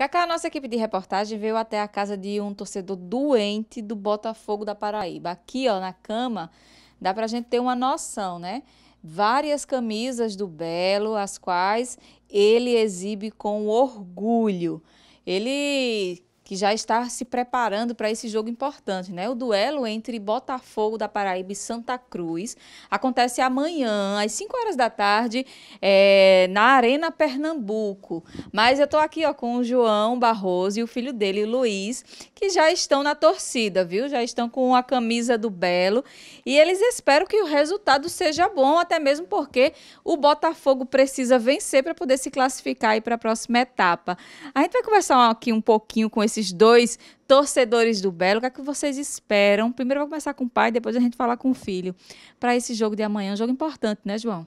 Cacá, nossa equipe de reportagem veio até a casa de um torcedor doente do Botafogo da Paraíba. Aqui, ó, na cama, dá pra gente ter uma noção, né? Várias camisas do Belo, as quais ele exibe com orgulho. Ele que já está se preparando para esse jogo importante, né? O duelo entre Botafogo da Paraíba e Santa Cruz acontece amanhã, às 5 horas da tarde, é, na Arena Pernambuco. Mas eu estou aqui ó, com o João Barroso e o filho dele, Luiz, que já estão na torcida, viu? Já estão com a camisa do Belo e eles esperam que o resultado seja bom, até mesmo porque o Botafogo precisa vencer para poder se classificar para a próxima etapa. A gente vai conversar aqui um pouquinho com esse esses dois torcedores do Belo, o que é que vocês esperam? Primeiro vou começar com o pai, depois a gente falar com o filho. Para esse jogo de amanhã, é um jogo importante, né, João?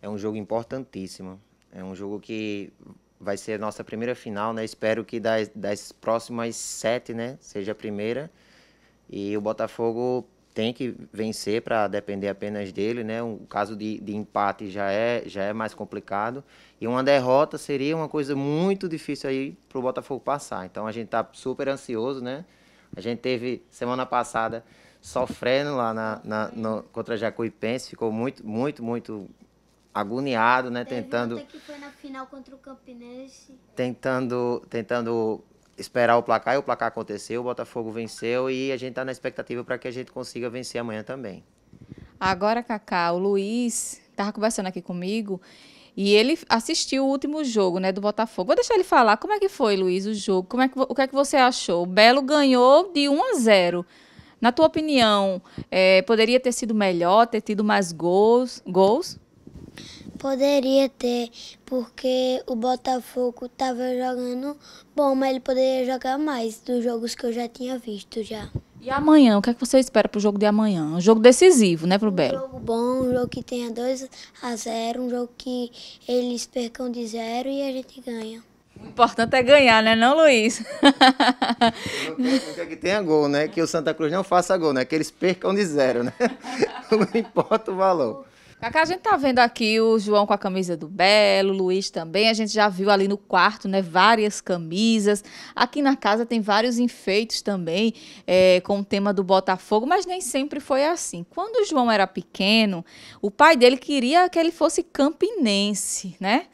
É um jogo importantíssimo. É um jogo que vai ser a nossa primeira final, né? Espero que das, das próximas sete, né, seja a primeira. E o Botafogo tem que vencer para depender apenas dele, né? Um caso de, de empate já é já é mais complicado e uma derrota seria uma coisa muito difícil aí para o Botafogo passar. Então a gente tá super ansioso, né? A gente teve semana passada sofrendo lá na, na no, contra Jacuipense, ficou muito muito muito agoniado, né? Teve tentando que foi na final contra o Campinense. Tentando tentando esperar o placar e o placar aconteceu, o Botafogo venceu e a gente está na expectativa para que a gente consiga vencer amanhã também. Agora, Cacá, o Luiz estava conversando aqui comigo e ele assistiu o último jogo, né, do Botafogo. Vou deixar ele falar. Como é que foi, Luiz, o jogo? Como é que, o que é que você achou? O Belo ganhou de 1 a 0. Na tua opinião, é, poderia ter sido melhor, ter tido mais gols? gols? Poderia ter, porque o Botafogo estava jogando bom, mas ele poderia jogar mais dos jogos que eu já tinha visto já. E amanhã, o que, é que você espera pro jogo de amanhã? Um jogo decisivo, né, pro Belo? Um jogo bom, um jogo que tenha 2 a 0 um jogo que eles percam de zero e a gente ganha. O importante é ganhar, né, não, Luiz? O é que tenha gol, né? Que o Santa Cruz não faça gol, né? Que eles percam de zero, né? Não importa o valor. Cacá, a gente tá vendo aqui o João com a camisa do Belo, o Luiz também. A gente já viu ali no quarto, né? Várias camisas. Aqui na casa tem vários enfeites também, é, com o tema do Botafogo, mas nem sempre foi assim. Quando o João era pequeno, o pai dele queria que ele fosse campinense, né?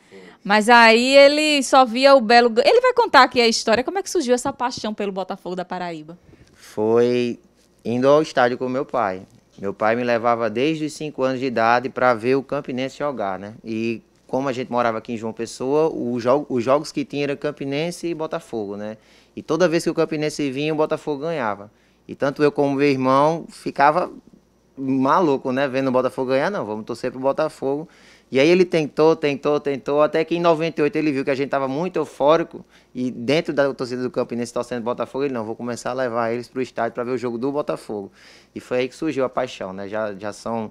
Mas aí ele só via o Belo. Ele vai contar aqui a história, como é que surgiu essa paixão pelo Botafogo da Paraíba? Foi indo ao estádio com meu pai. Meu pai me levava desde os 5 anos de idade para ver o Campinense jogar, né? E como a gente morava aqui em João Pessoa, os jogos que tinha era Campinense e Botafogo, né? E toda vez que o Campinense vinha, o Botafogo ganhava. E tanto eu como meu irmão ficava maluco, né? Vendo o Botafogo ganhar, não, vamos torcer pro Botafogo. E aí ele tentou, tentou, tentou, até que em 98 ele viu que a gente estava muito eufórico e dentro da torcida do Campinense torcendo Botafogo, ele não, vou começar a levar eles para o estádio para ver o jogo do Botafogo. E foi aí que surgiu a paixão, né? Já, já são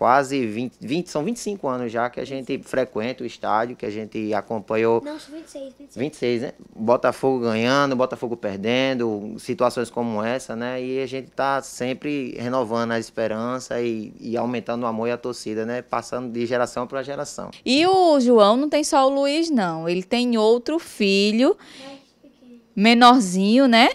quase 20, 20, são 25 anos já que a gente frequenta o estádio, que a gente acompanhou. Não, 26, 26. 26, né? Botafogo ganhando, Botafogo perdendo, situações como essa, né? E a gente tá sempre renovando a esperança e, e aumentando o amor e a torcida, né? Passando de geração para geração. E o João não tem só o Luiz, não. Ele tem outro filho. É menorzinho, né?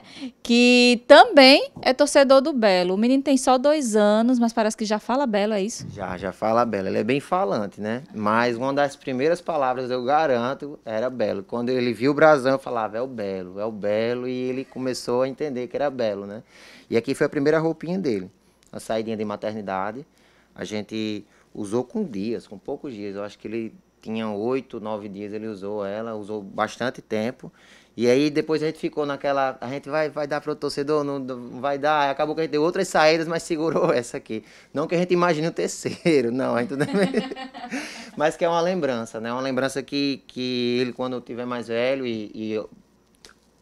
Que também é torcedor do Belo. O menino tem só dois anos, mas parece que já fala Belo, é isso? Já, já fala Belo. Ele é bem falante, né? Mas uma das primeiras palavras, eu garanto, era Belo. Quando ele viu o brasão, falava, é o Belo, é o Belo. E ele começou a entender que era Belo, né? E aqui foi a primeira roupinha dele. A saída de maternidade. A gente usou com dias, com poucos dias. Eu acho que ele tinha oito, nove dias, ele usou ela. Usou bastante tempo. E aí depois a gente ficou naquela. A gente vai, vai dar para o torcedor, não, não, vai dar. Acabou que a gente deu outras saídas, mas segurou essa aqui. Não que a gente imagine o terceiro, não, a gente mas que é uma lembrança, né? Uma lembrança que, que ele, quando tiver mais velho, e, e eu,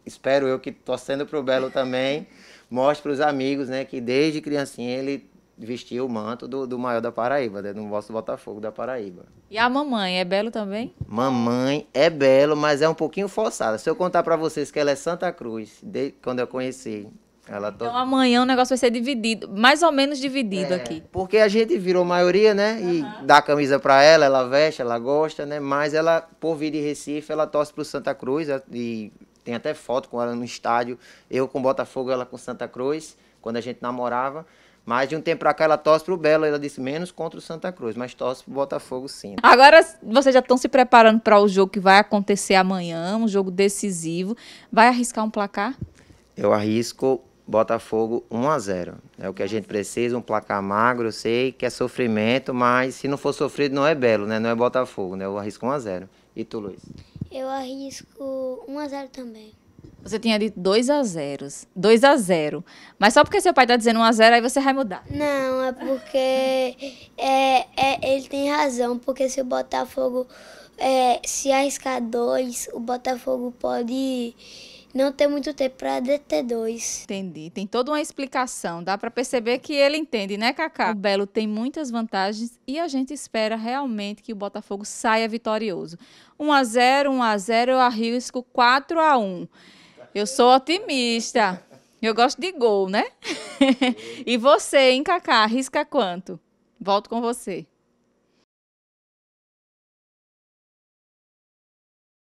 espero eu que torcendo para o Belo também, mostre para os amigos, né? Que desde criancinha ele vestir o manto do, do maior da Paraíba, né? do nosso Botafogo da Paraíba. E a mamãe é belo também? Mamãe é belo, mas é um pouquinho forçada. Se eu contar para vocês que ela é Santa Cruz, desde quando eu conheci, ela Então amanhã o negócio vai ser dividido, mais ou menos dividido é, aqui. Porque a gente virou maioria, né? E uhum. dá camisa para ela, ela veste, ela gosta, né? Mas ela, por vir de Recife, ela torce pro Santa Cruz e tem até foto com ela no estádio, eu com Botafogo, ela com Santa Cruz, quando a gente namorava. Mas de um tempo pra cá ela torce pro Belo, ela disse menos contra o Santa Cruz, mas torce pro Botafogo sim. Agora vocês já estão se preparando para o jogo que vai acontecer amanhã, um jogo decisivo. Vai arriscar um placar? Eu arrisco Botafogo 1 a 0. É o que a gente precisa, um placar magro, eu sei que é sofrimento, mas se não for sofrido não é Belo, né? Não é Botafogo, né? Eu arrisco 1 a 0. E tu, Luiz? Eu arrisco 1 a 0 também. Você tinha dito 2 a 0. 2 a 0. Mas só porque seu pai tá dizendo 1 um a 0, aí você vai mudar. Não, é porque é, é, ele tem razão. Porque se o Botafogo é, se arriscar dois, o Botafogo pode não ter muito tempo para deter dois. Entendi. Tem toda uma explicação. Dá para perceber que ele entende, né, Cacá? O Belo tem muitas vantagens e a gente espera realmente que o Botafogo saia vitorioso. 1 a 0, 1 a 0, eu arrisco 4 a 1. Eu sou otimista. Eu gosto de gol, né? e você, hein, Cacá? Risca quanto? Volto com você.